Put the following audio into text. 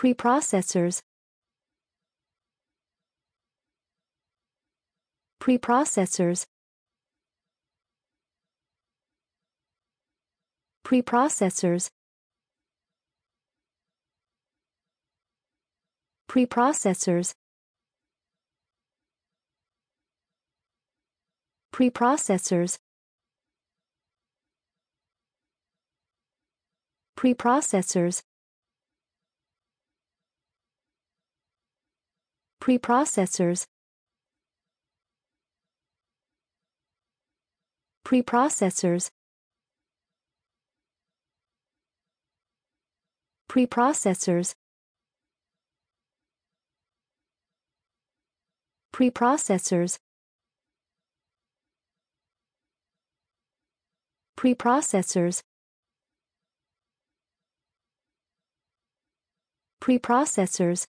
Preprocessors Preprocessors Preprocessors Preprocessors Preprocessors Preprocessors Preprocessors Preprocessors Preprocessors Preprocessors Preprocessors Preprocessors